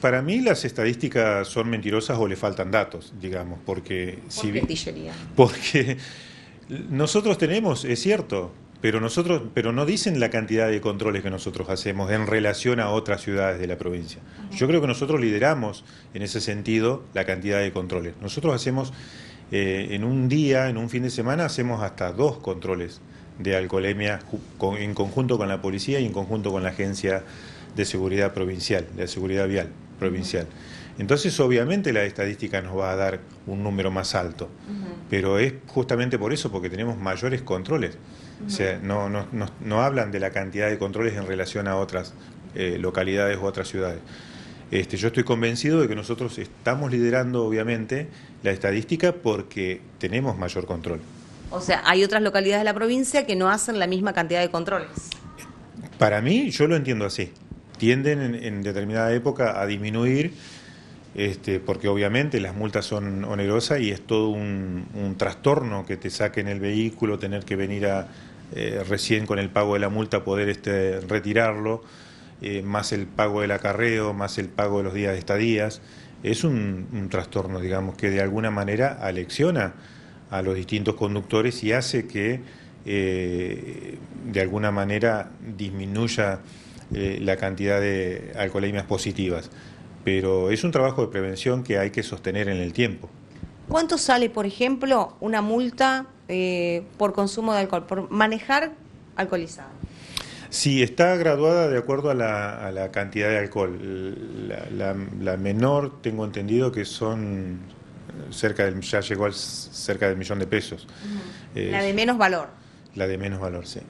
Para mí las estadísticas son mentirosas o le faltan datos, digamos, porque... ¿Por si, Porque nosotros tenemos, es cierto, pero nosotros, pero no dicen la cantidad de controles que nosotros hacemos en relación a otras ciudades de la provincia. Yo creo que nosotros lideramos en ese sentido la cantidad de controles. Nosotros hacemos eh, en un día, en un fin de semana, hacemos hasta dos controles de alcoholemia en conjunto con la policía y en conjunto con la agencia de seguridad provincial, de seguridad vial provincial. Entonces, obviamente, la estadística nos va a dar un número más alto, pero es justamente por eso, porque tenemos mayores controles. O sea, no, no, hablan de la cantidad de controles en relación a otras eh, localidades u otras ciudades. Este, yo estoy convencido de que nosotros estamos liderando, obviamente, la estadística porque tenemos mayor control. O sea, hay otras localidades de la provincia que no hacen la misma cantidad de controles. Para mí, yo lo entiendo así tienden en, determinada época a disminuir, este, porque obviamente las multas son onerosas y es todo un, trastorno que te saquen el vehículo, tener que venir a eh, recién con el pago de la multa poder este, retirarlo, eh, más el pago del acarreo, más el pago de los días de estadías. Es un, trastorno, digamos, que de alguna manera alecciona a los distintos conductores y hace que eh, de alguna manera disminuya eh, la cantidad de alcoholemias positivas. Pero es un trabajo de prevención que hay que sostener en el tiempo. ¿Cuánto sale, por ejemplo, una multa eh, por consumo de alcohol, por manejar alcoholizado? Sí, está graduada de acuerdo a la, cantidad de alcohol. La, menor, tengo entendido que son eh, cerca del, ya llegó al cerca del millón de pesos. la de menos valor. La de menos valor, sí.